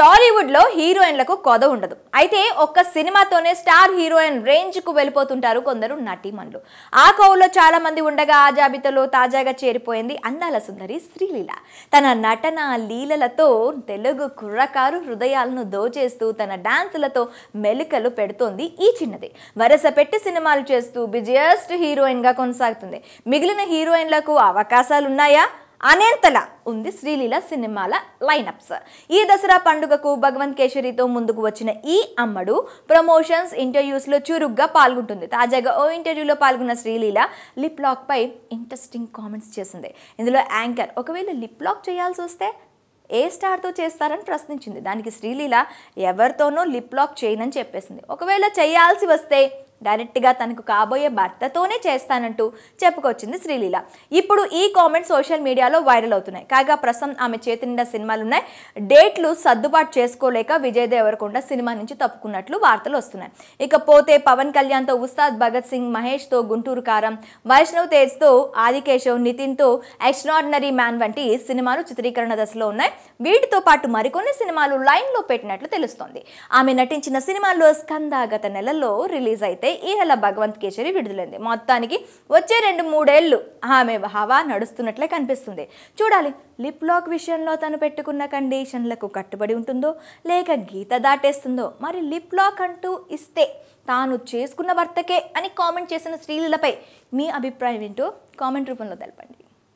టాలీవుడ్లో హీరోయిన్లకు కొద ఉండదు అయితే ఒక్క సినిమాతోనే స్టార్ హీరోయిన్ రేంజ్కు వెళ్ళిపోతుంటారు కొందరు నటీమణులు ఆ చాలా చాలామంది ఉండగా ఆ జాబితాలో తాజాగా చేరిపోయింది అందాల సుందరి శ్రీలీల తన నటన లీలలతో తెలుగు కుర్రకారు హృదయాలను దోచేస్తూ తన డాన్సులతో మెలికలు పెడుతోంది ఈ చిన్నది వరస పెట్టి సినిమాలు చేస్తూ హీరోయిన్ హీరోయిన్గా కొనసాగుతుంది మిగిలిన హీరోయిన్లకు అవకాశాలున్నాయా అనేంతలా ఉంది శ్రీలీల సినిమాల లైనప్స్ ఈ దసరా పండుగకు భగవంత్ కేశరితో ముందుకు వచ్చిన ఈ అమ్మడు ప్రమోషన్స్ ఇంటర్వ్యూస్లో చురుగ్గా పాల్గొంటుంది తాజాగా ఓ ఇంటర్వ్యూలో పాల్గొన్న శ్రీలీల లిప్ లాక్పై ఇంట్రెస్టింగ్ కామెంట్స్ చేసింది ఇందులో యాంకర్ ఒకవేళ లిప్ లాక్ చేయాల్సి వస్తే ఏ స్టార్తో చేస్తారని ప్రశ్నించింది దానికి శ్రీలీల ఎవరితోనో లిప్ లాక్ చేయనని చెప్పేసింది ఒకవేళ చేయాల్సి వస్తే డైరెక్ట్గా తనకు కాబోయే భర్తతోనే చేస్తానంటూ చెప్పుకొచ్చింది శ్రీలీల ఇప్పుడు ఈ కామెంట్ సోషల్ మీడియాలో వైరల్ అవుతున్నాయి కాగా ప్రస్తుతం ఆమె చేతి నిండా సినిమాలు ఉన్నాయి డేట్లు సర్దుబాటు చేసుకోలేక విజయ్ దేవరకొండ సినిమా నుంచి తప్పుకున్నట్లు వార్తలు వస్తున్నాయి ఇకపోతే పవన్ కళ్యాణ్తో ఉస్తాద్ భగత్ సింగ్ మహేష్తో గుంటూరు కారం వైష్ణవ్ తేజ్తో ఆదికేశవ్ నితిన్తో ఎక్స్ట్రాడినరీ మ్యాన్ వంటి సినిమాలు చిత్రీకరణ దశలో ఉన్నాయి వీటితో పాటు మరికొన్ని సినిమాలు లైన్లో పెట్టినట్లు తెలుస్తోంది ఆమె నటించిన సినిమాల్లో స్కంద గత నెలలో రిలీజ్ అయితే ಮಾಡಿ ಈ భగవంత్ కేశరి విడుదలైంది మొత్తానికి వచ్చే రెండు మూడేళ్లు ఆమె హవా నడుస్తున్నట్లే కనిపిస్తుంది చూడాలి లిప్ లాక్ విషయంలో తను పెట్టుకున్న కండిషన్లకు కట్టుబడి ఉంటుందో లేక గీత దాటేస్తుందో మరి లిప్ లాక్ అంటూ ఇస్తే తాను చేసుకున్న భర్తకే అని కామెంట్ చేసిన స్త్రీలపై మీ అభిప్రాయం ఏంటో కామెంట్ రూపంలో తెలపండి